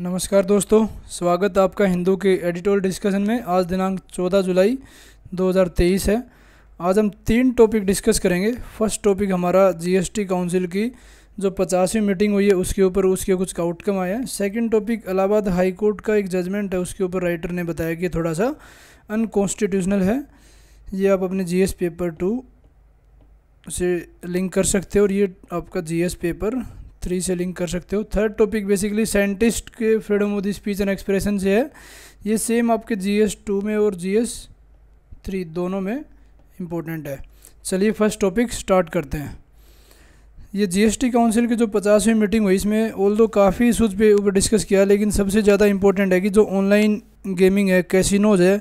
नमस्कार दोस्तों स्वागत आपका हिंदू के एडिटोरियल डिस्कशन में आज दिनांक 14 जुलाई 2023 है आज हम तीन टॉपिक डिस्कस करेंगे फर्स्ट टॉपिक हमारा जीएसटी काउंसिल की जो पचासवीं मीटिंग हुई है उसके ऊपर उसके कुछ आउटकम आए हैं सेकेंड टॉपिक इलाहाबाद हाईकोर्ट का एक जजमेंट है उसके ऊपर राइटर ने बताया कि थोड़ा सा अनकॉन्स्टिट्यूशनल है ये आप अपने जी पेपर टू से लिंक कर सकते हो और ये आपका जीएस पेपर थ्री से लिंक कर सकते हो थर्ड टॉपिक बेसिकली साइंटिस्ट के freedom of speech and expression से है ये सेम आपके जी एस टू में और जी एस थ्री दोनों में इम्पोर्टेंट है चलिए फर्स्ट टॉपिक स्टार्ट करते हैं ये जीएसटी काउंसिल की जो पचासवीं मीटिंग हुई इसमें ऑल दो काफ़ी इशूज़ पे ऊपर डिस्कस किया लेकिन सबसे ज़्यादा इंपॉर्टेंट है कि जो ऑनलाइन गेमिंग है कैसिनोज है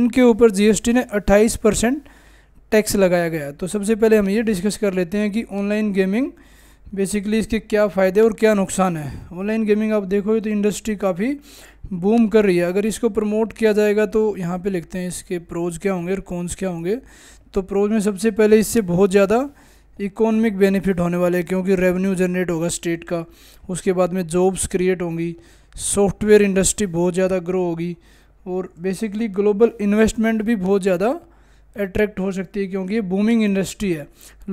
इनके ऊपर जीएसटी ने 28 परसेंट टैक्स लगाया गया तो सबसे पहले हम ये डिस्कस कर लेते हैं कि ऑनलाइन गेमिंग बेसिकली इसके क्या फ़ायदे और क्या नुकसान है ऑनलाइन गेमिंग आप देखोगे तो इंडस्ट्री काफ़ी बूम कर रही है अगर इसको प्रमोट किया जाएगा तो यहाँ पे लिखते हैं इसके प्रोज क्या होंगे और कॉन्स क्या होंगे तो प्रोज में सबसे पहले इससे बहुत ज़्यादा इकोनॉमिक बेनिफिट होने वाले हैं क्योंकि रेवेन्यू जनरेट होगा स्टेट का उसके बाद में जॉब्स क्रिएट होंगी सॉफ्टवेयर इंडस्ट्री बहुत ज़्यादा ग्रो होगी और बेसिकली ग्लोबल इन्वेस्टमेंट भी बहुत ज़्यादा अट्रैक्ट हो सकती है क्योंकि बूमिंग इंडस्ट्री है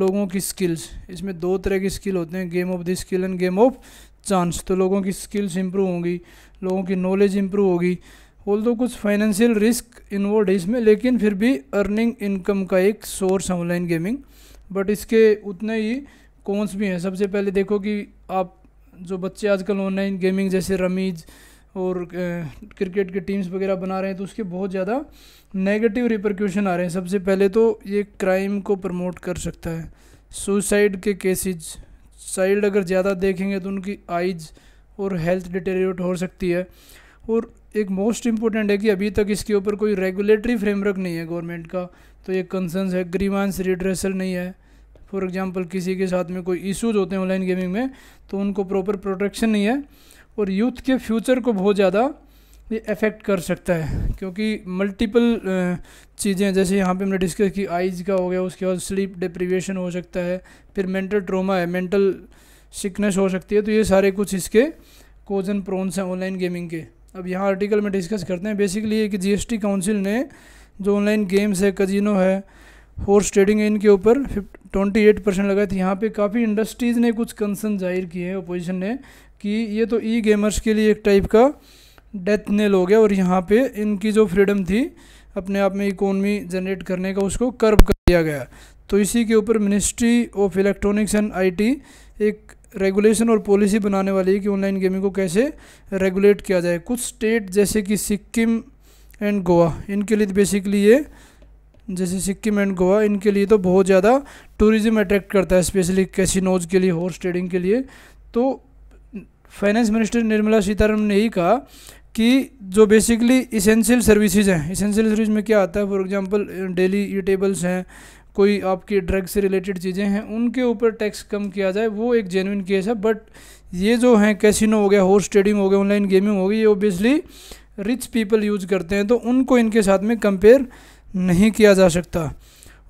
लोगों की स्किल्स इसमें दो तरह के स्किल होते हैं game of the skill and game of chance तो लोगों की स्किल्स इंप्रूव होंगी लोगों की नॉलेज इंप्रूव होगी बोल दो कुछ फाइनेंशियल रिस्क इन्वॉल्व है इसमें लेकिन फिर भी अर्निंग इनकम का एक सोर्स है ऑनलाइन गेमिंग बट इसके उतने ही कौनस भी हैं सबसे पहले देखो कि आप जो बच्चे आजकल ऑनलाइन गेमिंग जैसे रमीज़ और क्रिकेट के टीम्स वगैरह बना रहे हैं तो उसके बहुत ज़्यादा नेगेटिव रिप्रक्यूशन आ रहे हैं सबसे पहले तो ये क्राइम को प्रमोट कर सकता है सुसाइड के केसेज चाइल्ड अगर ज़्यादा देखेंगे तो उनकी आइज और हेल्थ डिटेरियोट हो सकती है और एक मोस्ट इम्पोर्टेंट है कि अभी तक इसके ऊपर कोई रेगुलेटरी फ्रेमवर्क नहीं है गवर्नमेंट का तो ये कंसर्नस है ग्रीवांस रिड्रेसल नहीं है फॉर एग्जाम्पल किसी के साथ में कोई इशूज़ होते हैं ऑनलाइन गेमिंग में तो उनको प्रॉपर प्रोटेक्शन नहीं है और यूथ के फ्यूचर को बहुत ज़्यादा ये अफेक्ट कर सकता है क्योंकि मल्टीपल चीज़ें जैसे यहाँ पे हमने डिस्कस की आइज का हो गया उसके बाद स्लीप डिप्रीवेशन हो सकता है फिर मेंटल ट्रोमा है मेंटल सिकनेस हो सकती है तो ये सारे कुछ इसके कोजन प्रोन्स हैं ऑनलाइन गेमिंग के अब यहाँ आर्टिकल में डिस्कस करते हैं बेसिकली ये कि जी काउंसिल ने जो ऑनलाइन गेम्स है कजिनो है फोर्स ट्रेडिंग है इनके ऊपर ट्वेंटी एट परसेंट लगा था यहाँ पे काफ़ी इंडस्ट्रीज़ ने कुछ कंसर्न जाहिर किए हैं अपोजिशन ने कि ये तो ई गेमर्स के लिए एक टाइप का डेथ नेल हो गया और यहाँ पे इनकी जो फ्रीडम थी अपने आप में इकोनमी जनरेट करने का उसको कर्ब कर दिया गया तो इसी के ऊपर ministry of electronics and I एक रेगुलेशन और पॉलिसी बनाने वाली है कि ऑनलाइन गेमिंग को कैसे रेगुलेट किया जाए कुछ स्टेट जैसे कि सिक्किम एंड गोवा इनके लिए बेसिकली ये जैसे सिक्किम एंड गोवा इनके लिए तो बहुत ज़्यादा टूरिज़म अट्रैक्ट करता है स्पेशली कैसिनोज के लिए हॉर्स ट्रेडिंग के लिए तो फाइनेंस मिनिस्टर निर्मला सीतारमण ने ही कहा कि जो बेसिकली इसेंशियल सर्विसेज हैं इसेंशियल सर्विस में क्या आता है फॉर एग्जांपल डेली यूटेबल्स हैं कोई आपकी ड्रग से रिलेटेड चीज़ें हैं उनके ऊपर टैक्स कम किया जाए वो एक जेनविन केस है बट ये जो हैं कैसिनो हो गया हॉर्स ट्रेडिंग हो गया ऑनलाइन गेमिंग हो गई ये ओबियसली रिच पीपल यूज़ करते हैं तो उनको इनके साथ में कंपेयर नहीं किया जा सकता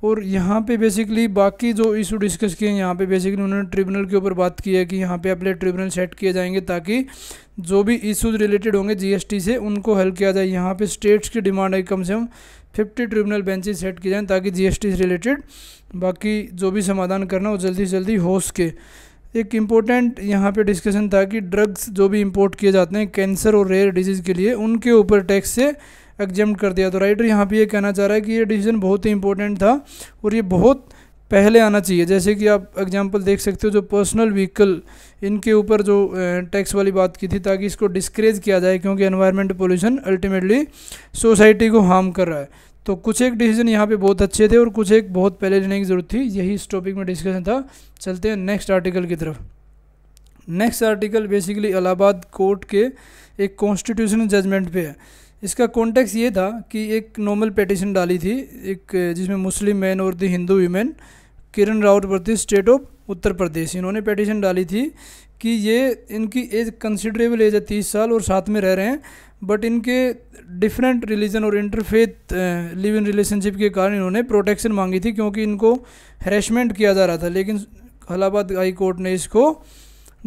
और यहाँ पे बेसिकली बाकी जो इशू डिस्कस किए हैं यहाँ पे बेसिकली उन्होंने ट्रिब्यूनल के ऊपर बात की है कि यहाँ पे अपने ट्रिब्यूनल सेट किए जाएंगे ताकि जो भी इशूज़ रिलेटेड होंगे जीएसटी से उनको हल किया जाए यहाँ पे स्टेट्स की डिमांड है कम से कम फिफ्टी ट्रिब्यूनल बेंचेज सेट किए जाएँ ताकि जी से रिलेटेड बाकी जो भी समाधान करना वो जल्दी से जल्दी हो सके एक इम्पोर्टेंट यहाँ पर डिस्कशन था कि ड्रग्स जो भी इम्पोर्ट किए जाते हैं कैंसर और रेयर डिजीज़ के लिए उनके ऊपर टैक्स से एग्जाम कर दिया तो राइटर यहाँ पे ये कहना चाह रहा है कि ये डिसीजन बहुत ही इंपॉर्टेंट था और ये बहुत पहले आना चाहिए जैसे कि आप एग्जाम्पल देख सकते हो जो पर्सनल व्हीकल इनके ऊपर जो टैक्स वाली बात की थी ताकि इसको डिस्करेज किया जाए क्योंकि एनवायरमेंट पोल्यूशन अल्टीमेटली सोसाइटी को हार्म कर रहा है तो कुछ एक डिसीजन यहाँ पे बहुत अच्छे थे और कुछ एक बहुत पहले लेने की ज़रूरत थी यही इस टॉपिक में डिस्कशन था चलते हैं नेक्स्ट आर्टिकल की तरफ next article basically Allahabad court के एक कॉन्स्टिट्यूशनल जजमेंट पे है इसका कॉन्टेक्स ये था कि एक नॉर्मल पेटिशन डाली थी एक जिसमें मुस्लिम मैन और दी हिंदू वीमेन किरण राउत वर्ती स्टेट ऑफ उत्तर प्रदेश इन्होंने पेटिशन डाली थी कि ये इनकी एज कंसिडरेबल एज है तीस साल और साथ में रह रहे हैं बट इनके डिफरेंट रिलीजन और इंटरफेथ लिव इन रिलेशनशिप के कारण इन्होंने प्रोटेक्शन मांगी थी क्योंकि इनको हरेशमेंट किया जा रहा था लेकिन इलाहाबाद हाई कोर्ट ने इसको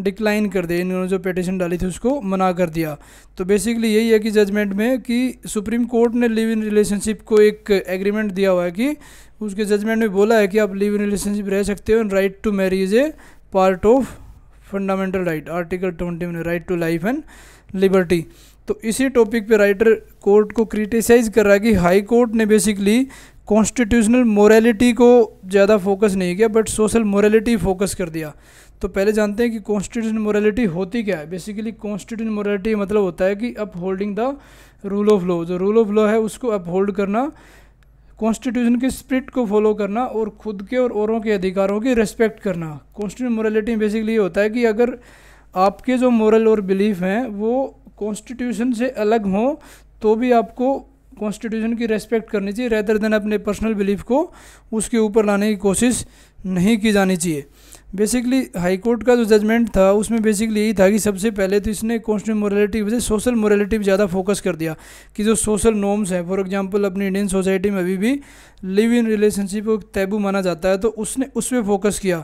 डिक्लाइन कर दिया इन्होंने जो पटिशन डाली थी उसको मना कर दिया तो बेसिकली यही है कि जजमेंट में कि सुप्रीम कोर्ट ने लिव इन रिलेशनशिप को एक एग्रीमेंट दिया हुआ है कि उसके जजमेंट में बोला है कि आप लिव इन रिलेशनशिप रह सकते हो and right to marry is a part of fundamental right article twenty में right to life and liberty तो इसी टॉपिक पे राइटर कोर्ट को क्रिटिसाइज़ कर रहा है कि हाई कोर्ट ने बेसिकली कॉन्स्टिट्यूशनल मोरालिटी को ज़्यादा फोकस नहीं किया बट सोशल मोरालिटी फोकस कर दिया तो पहले जानते हैं कि कॉन्स्टिट्यूशन मोरालिटी होती क्या है बेसिकली कॉन्स्टिट्यूशन मोरालिटी मतलब होता है कि upholding the rule of law जो रूल ऑफ लॉ है उसको अप होल्ड करना कॉन्स्टिट्यूशन के स्प्रिट को फॉलो करना और खुद के और औरों के अधिकारों की रेस्पेक्ट करना कॉन्स्टिट्यूशन मोरालिटी बेसिकली ये होता है कि अगर आपके जो मॉरल और बिलीफ हैं वो कॉन्स्टिट्यूशन से अलग हों तो भी आपको कॉन्स्टिट्यूशन की रेस्पेक्ट करनी चाहिए रेदर देन अपने पर्सनल बिलीफ को उसके ऊपर लाने की कोशिश नहीं की जानी चाहिए बेसिकली हाई कोर्ट का जो जजमेंट था उसमें बेसिकली यही था कि सबसे पहले तो इसने कॉन्स्टिट्यूशन मोरालिटी की वजह सोशल मोरालिटी पर ज़्यादा फोकस कर दिया कि जो सोशल नॉर्म्स हैं फॉर एग्जांपल अपनी इंडियन सोसाइटी में अभी भी लिव इन रिलेशनशिप को तैबू माना जाता है तो उसने उस पर फोकस किया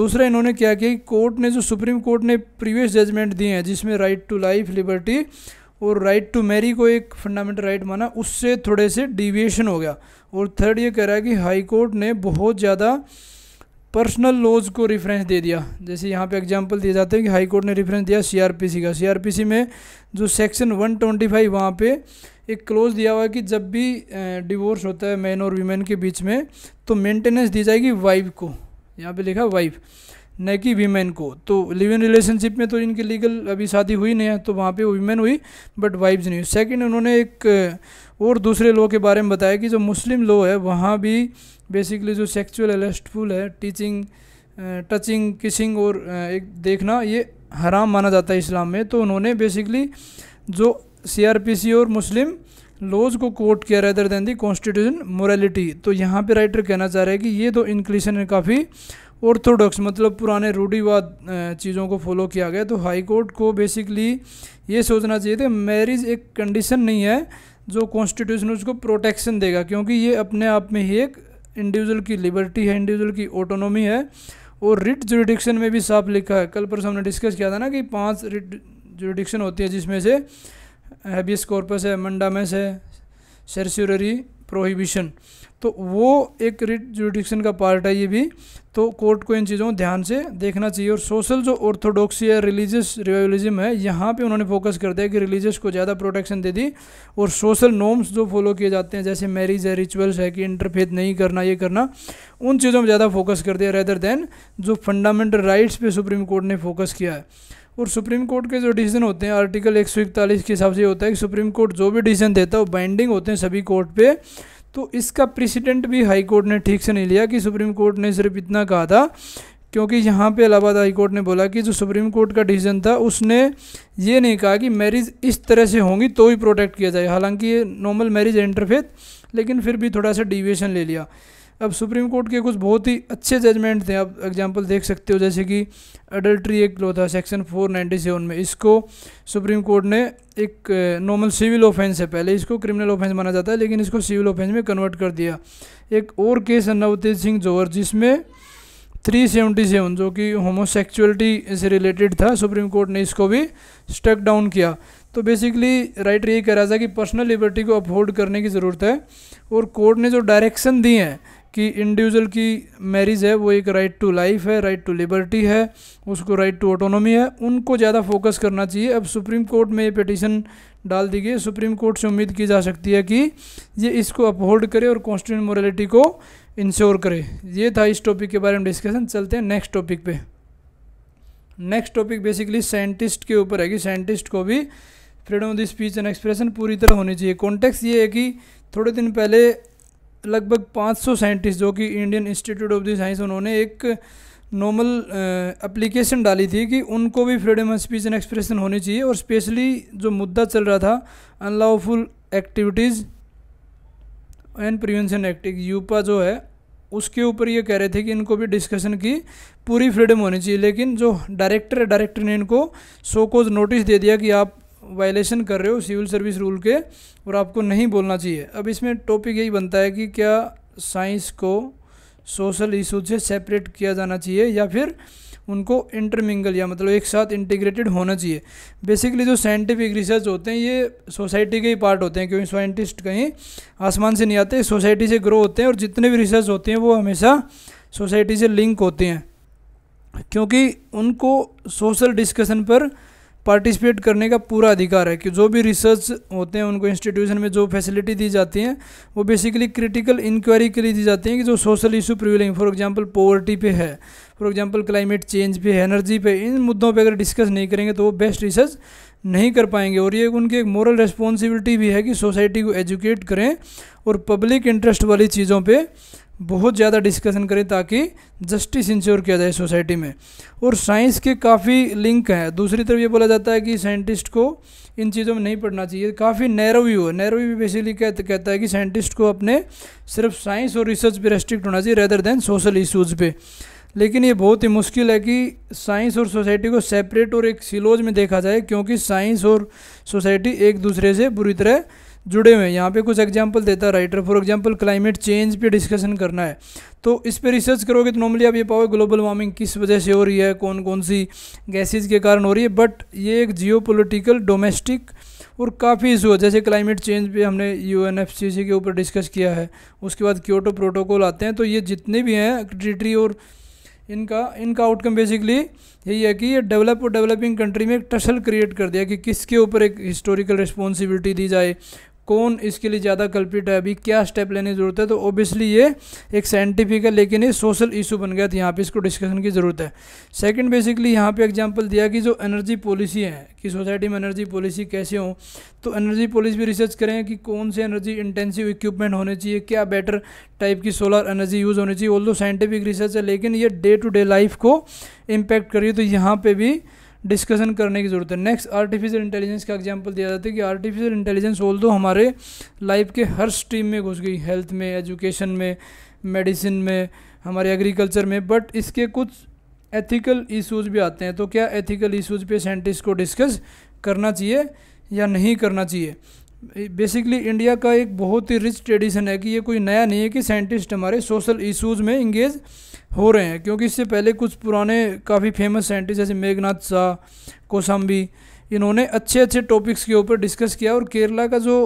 दूसरा इन्होंने क्या किया कि कोर्ट ने जो सुप्रीम कोर्ट ने प्रीवियस जजमेंट दिए हैं जिसमें राइट टू लाइफ लिबर्टी और राइट टू मैरी को एक फंडामेंटल राइट माना उससे थोड़े से डिविएशन हो गया और थर्ड ये कह रहा है कि हाई कोर्ट ने बहुत ज़्यादा पर्सनल लॉज को रेफरेंस दे दिया जैसे यहाँ पे एग्जांपल दिए जाते हैं कि हाई कोर्ट ने रेफरेंस दिया सीआरपीसी का सीआरपीसी में जो सेक्शन 125 ट्वेंटी फाइव वहाँ पर एक क्लोज दिया हुआ है कि जब भी डिवोर्स होता है मैन और वीमेन के बीच में तो मेंटेनेंस दी जाएगी वाइफ को यहाँ पे लिखा वाइफ नैकी कि वीमेन को तो लिव इन रिलेशनशिप में तो इनकी लीगल अभी शादी हुई नहीं है तो वहाँ पे वीमेन हुई बट वाइब्स नहीं हुई सेकेंड उन्होंने एक और दूसरे लॉ के बारे में बताया कि जो मुस्लिम लॉ है वहाँ भी बेसिकली जो सेक्चुअल एलेस्टफुल है टीचिंग टचिंग किसिंग और एक देखना ये हराम माना जाता है इस्लाम में तो उन्होंने बेसिकली जो सी और मुस्लिम लॉज को कोट किया rather than the constitution morality तो यहाँ पे राइटर कहना चाह रहा है कि ये दो इंक्लिशन है काफ़ी ऑर्थोडॉक्स मतलब पुराने रूढ़ीवाद चीज़ों को फॉलो किया गया तो हाई कोर्ट को बेसिकली ये सोचना चाहिए था मैरिज एक कंडीशन नहीं है जो कॉन्स्टिट्यूशन उसको प्रोटेक्शन देगा क्योंकि ये अपने आप में ही एक इंडिविजुअल की लिबर्टी है इंडिविजुअल की ऑटोनॉमी है और रिट जुडिक्शन में भी साफ लिखा है कल पर हमने डिस्कस किया था ना कि पाँच रिट जुडिक्शन होती है जिसमें से हैबियस कॉर्पस है मंडामेस है सर्स्यूररी प्रोहिबिशन तो वो एक रिट जुडिक्शन का पार्ट है ये भी तो कोर्ट को इन चीज़ों को ध्यान से देखना चाहिए और सोशल जो ऑर्थोडॉक्सी है रिलीजियस रिवाइवलिज्म है यहाँ पे उन्होंने फोकस कर दिया कि रिलीजियस को ज़्यादा प्रोटेक्शन दे दी और सोशल नॉर्म्स जो फॉलो किए जाते हैं जैसे मैरिज है रिचुअल्स है कि इंटरफेथ नहीं करना ये करना उन चीज़ों में ज़्यादा फोकस कर दिया रेदर देन जो फंडामेंटल राइट्स पर सुप्रीम कोर्ट ने फोकस किया है और सुप्रीम कोर्ट के जो डिसीजन होते हैं आर्टिकल एक के हिसाब से होता है कि सुप्रीम कोर्ट जो भी डिसीजन देता है वो बाइंडिंग होते हैं सभी कोर्ट पर तो इसका प्रेसिडेंट भी हाई कोर्ट ने ठीक से नहीं लिया कि सुप्रीम कोर्ट ने सिर्फ इतना कहा था क्योंकि यहाँ पे इलाहाबाद हाई कोर्ट ने बोला कि जो सुप्रीम कोर्ट का डिसीजन था उसने ये नहीं कहा कि मैरिज इस तरह से होंगी तो ही प्रोटेक्ट किया जाए हालांकि ये नॉर्मल मैरिज इंटरफेथ लेकिन फिर भी थोड़ा सा डिविएशन ले लिया अब सुप्रीम कोर्ट के कुछ बहुत ही अच्छे जजमेंट थे आप एग्जांपल देख सकते हो जैसे कि अडल्ट्री एक्ट लॉ था सेक्शन 497 में इसको सुप्रीम कोर्ट ने एक नॉर्मल सिविल ऑफेंस है पहले इसको क्रिमिनल ऑफेंस माना जाता है लेकिन इसको सिविल ऑफेंस में कन्वर्ट कर दिया एक और केस है नवतेज सिंह जोहर जिसमें 377 जो कि होमोसेक्चुअलिटी से रिलेटेड था सुप्रीम कोर्ट ने इसको भी स्टक डाउन किया तो बेसिकली राइटर ये कह रहा था कि पर्सनल लिबर्टी को अपहोल्ड करने की ज़रूरत है और कोर्ट ने जो डायरेक्शन दी हैं कि इंडिविजुअल की मैरिज है वो एक राइट टू लाइफ है राइट टू लिबर्टी है उसको राइट टू ऑटोनॉमी है उनको ज़्यादा फोकस करना चाहिए अब सुप्रीम कोर्ट में ये पिटिशन डाल दी गई सुप्रीम कोर्ट से उम्मीद की जा सकती है कि ये इसको अपहोल्ड करे और कॉन्स्टिट्यूशन मोरलिटी को इंश्योर करे ये था इस टॉपिक के बारे में डिस्कशन चलते हैं नेक्स्ट टॉपिक पे नेक्स्ट टॉपिक बेसिकली साइंटिस्ट के ऊपर है कि साइंटिस्ट को भी freedom of the speech and expression पूरी तरह होनी चाहिए कॉन्टेक्स्ट ये है कि थोड़े दिन पहले लगभग 500 साइंटिस्ट जो कि Indian institute of the science उन्होंने एक नॉर्मल एप्लीकेशन डाली थी कि उनको भी freedom of speech and expression होनी चाहिए और स्पेशली जो मुद्दा चल रहा था unlawful activities and prevention act UAPA जो है उसके ऊपर ये कह रहे थे कि इनको भी डिस्कशन की पूरी फ्रीडम होनी चाहिए लेकिन जो डायरेक्टर है डायरेक्टर ने इनको सो कोज नोटिस दे दिया कि आप वायलेशन कर रहे हो सिविल सर्विस रूल के और आपको नहीं बोलना चाहिए अब इसमें टॉपिक यही बनता है कि क्या साइंस को सोशल इशू से सेपरेट किया जाना चाहिए या फिर उनको इंटरमिंगल या मतलब एक साथ इंटीग्रेटेड होना चाहिए बेसिकली जो साइंटिफिक रिसर्च होते हैं ये सोसाइटी के ही पार्ट होते हैं क्योंकि साइंटिस्ट कहीं आसमान से नहीं आते सोसाइटी से ग्रो होते हैं और जितने भी रिसर्च होते हैं वो हमेशा सोसाइटी से लिंक होते हैं क्योंकि उनको सोशल डिस्कशन पर पार्टिसिपेट करने का पूरा अधिकार है कि जो भी रिसर्च होते हैं उनको इंस्टीट्यूशन में जो फैसिलिटी दी जाती हैं वो बेसिकली क्रिटिकल इंक्वायरी के लिए दी जाती हैं कि जो social issue prevailing for example poverty पे है फॉर एग्जांपल क्लाइमेट चेंज पे है एनर्जी पे इन मुद्दों पे अगर डिस्कस नहीं करेंगे तो वो बेस्ट रिसर्च नहीं कर पाएंगे और ये उनकी एक मॉरल रेस्पॉन्सिबिलिटी भी है कि सोसाइटी को एजुकेट करें और पब्लिक इंटरेस्ट वाली चीज़ों पर बहुत ज़्यादा डिस्कशन करें ताकि जस्टिस इंश्योर किया जाए सोसाइटी में और साइंस के काफ़ी लिंक हैं दूसरी तरफ ये बोला जाता है कि साइंटिस्ट को इन चीज़ों में नहीं पढ़ना चाहिए काफ़ी नैरो व्यू है नैरो व्यू बेसिकली कहता कहता है कि साइंटिस्ट को अपने सिर्फ साइंस और रिसर्च पर रेस्ट्रिक्ट होना चाहिए रेदर देन सोशल इशूज़ पर लेकिन ये बहुत ही मुश्किल है कि साइंस और सोसाइटी को सेपरेट और एक सिलोज में देखा जाए क्योंकि साइंस और सोसाइटी एक दूसरे से बुरी तरह जुड़े हुए हैं यहाँ पे कुछ एग्जांपल देता है writer for example climate change पे डिस्कशन करना है तो इस पे रिसर्च करोगे तो नॉर्मली आप ये पाओगे ग्लोबल वार्मिंग किस वजह से हो रही है कौन कौन सी गैसेज के कारण हो रही है बट ये एक जियो डोमेस्टिक और काफ़ी इशू है जैसे क्लाइमेट चेंज पे हमने यू के ऊपर डिस्कस किया है उसके बाद क्योटो प्रोटोकॉल आते हैं तो ये जितने भी हैं ट्रीटरी और इनका इनका आउटकम बेसिकली यही है कि ये डेवलप और डेवलपिंग कंट्री में एक टसल क्रिएट कर दिया कि किसके ऊपर एक हिस्टोरिकल रिस्पॉन्सिबिलिटी दी जाए कौन इसके लिए ज़्यादा कल्प्रिट है अभी क्या स्टेप लेने की ज़रूरत है तो ओबियसली ये एक साइंटिफिक है लेकिन ये सोशल इशू बन गया तो यहाँ पे इसको डिस्कशन की ज़रूरत है सेकंड बेसिकली यहाँ पे एग्जांपल दिया कि जो एनर्जी पॉलिसी है कि सोसाइटी में एनर्जी पॉलिसी कैसे हो तो एनर्जी पॉलिसी भी रिसर्च करें कि कौन से एनर्जी इंटेंसिव इक्विपमेंट होने चाहिए क्या बेटर टाइप की सोलर एनर्जी यूज़ होनी चाहिए ऑल साइंटिफिक रिसर्च है लेकिन ये डे टू डे लाइफ को इम्पैक्ट करिए तो यहाँ पर भी डिस्कशन करने की ज़रूरत है नेक्स्ट आर्टिफिशियल इंटेलिजेंस का एग्जांपल दिया जाता है कि आर्टिफिशियल इंटेलिजेंस ऑल दो हमारे लाइफ के हर स्ट्रीम में घुस गई हेल्थ में एजुकेशन में मेडिसिन में हमारे एग्रीकल्चर में बट इसके कुछ एथिकल इशूज़ भी आते हैं तो क्या एथिकल इशूज़ पर साइंटिस्ट को डिस्कस करना चाहिए या नहीं करना चाहिए बेसिकली इंडिया का एक बहुत ही रिच ट्रेडिशन है कि ये कोई नया नहीं है कि साइंटिस्ट हमारे सोशल इशूज़ में इंगेज हो रहे हैं क्योंकि इससे पहले कुछ पुराने काफ़ी फेमस साइंटिस्ट जैसे मेघनाथ शाह कोसम्बी इन्होंने अच्छे अच्छे टॉपिक्स के ऊपर डिस्कस किया और केरला का जो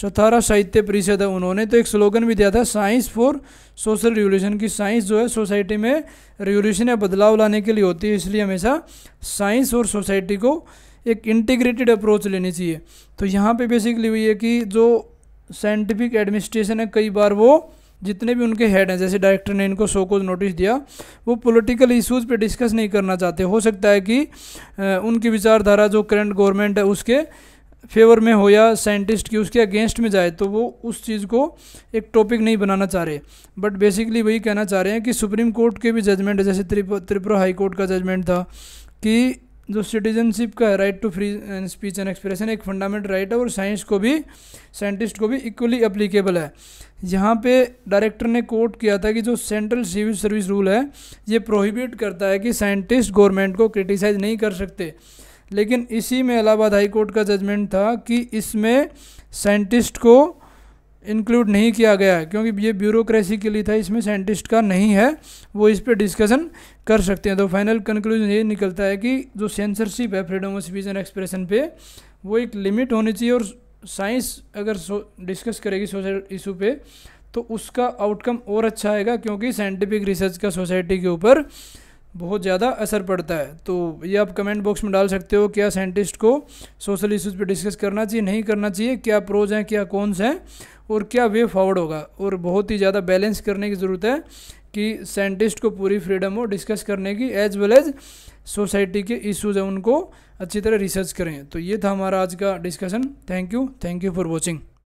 सतारा साहित्य परिषद है उन्होंने तो एक स्लोगन भी दिया था साइंस फॉर सोशल रिवोल्यूशन की साइंस जो है सोसाइटी में रिवोल्यूशन या बदलाव लाने के लिए होती है इसलिए हमेशा साइंस और सोसाइटी को एक इंटीग्रेटेड अप्रोच लेनी चाहिए तो यहाँ पे बेसिकली वही है कि जो साइंटिफिक एडमिनिस्ट्रेशन है कई बार वो जितने भी उनके हेड हैं जैसे डायरेक्टर ने इनको शो को नोटिस दिया वो पॉलिटिकल इश्यूज पे डिस्कस नहीं करना चाहते हो सकता है कि उनकी विचारधारा जो करंट गवर्नमेंट है उसके फेवर में हो या साइंटिस्ट की उसके अगेंस्ट में जाए तो वो उस चीज़ को एक टॉपिक नहीं बनाना चाह रहे बट बेसिकली वही कहना चाह रहे हैं कि सुप्रीम कोर्ट के भी जजमेंट जैसे त्रिपुरा हाई कोर्ट का जजमेंट था कि जो सिटीजनशिप का है right to free speech and expression एक फंडामेंटल राइट है और साइंस को भी साइंटिस्ट को भी इक्वली अप्लीकेबल है यहाँ पे डायरेक्टर ने कोट किया था कि जो सेंट्रल सिविल सर्विस रूल है ये प्रोहिबिट करता है कि साइंटिस्ट गवर्नमेंट को क्रिटिसाइज नहीं कर सकते लेकिन इसी में इलाहाबाद हाई कोर्ट का जजमेंट था कि इसमें साइंटिस्ट को इंक्लूड नहीं किया गया है क्योंकि ये ब्यूरोक्रेसी के लिए था इसमें साइंटिस्ट का नहीं है वो इस पर डिस्कशन कर सकते हैं तो फाइनल कंक्लूजन ये निकलता है कि जो सेंसरशिप है freedom of speech and expression पे वो एक लिमिट होनी चाहिए और साइंस अगर डिस्कस करेगी सोशल इशू पे तो उसका आउटकम और अच्छा आएगा क्योंकि साइंटिफिक रिसर्च का सोसाइटी के ऊपर बहुत ज़्यादा असर पड़ता है तो ये आप कमेंट बॉक्स में डाल सकते हो क्या साइंटिस्ट को सोशल इश्यूज़ पे डिस्कस करना चाहिए नहीं करना चाहिए क्या प्रोज हैं क्या कौनस हैं और क्या वे फॉरवर्ड होगा और बहुत ही ज़्यादा बैलेंस करने की ज़रूरत है कि साइंटिस्ट को पूरी फ्रीडम हो डिस्कस करने की एज वेल एज सोसाइटी के इश्यूज़ हैं उनको अच्छी तरह रिसर्च करें तो ये था हमारा आज का discussion thank you thank you for watching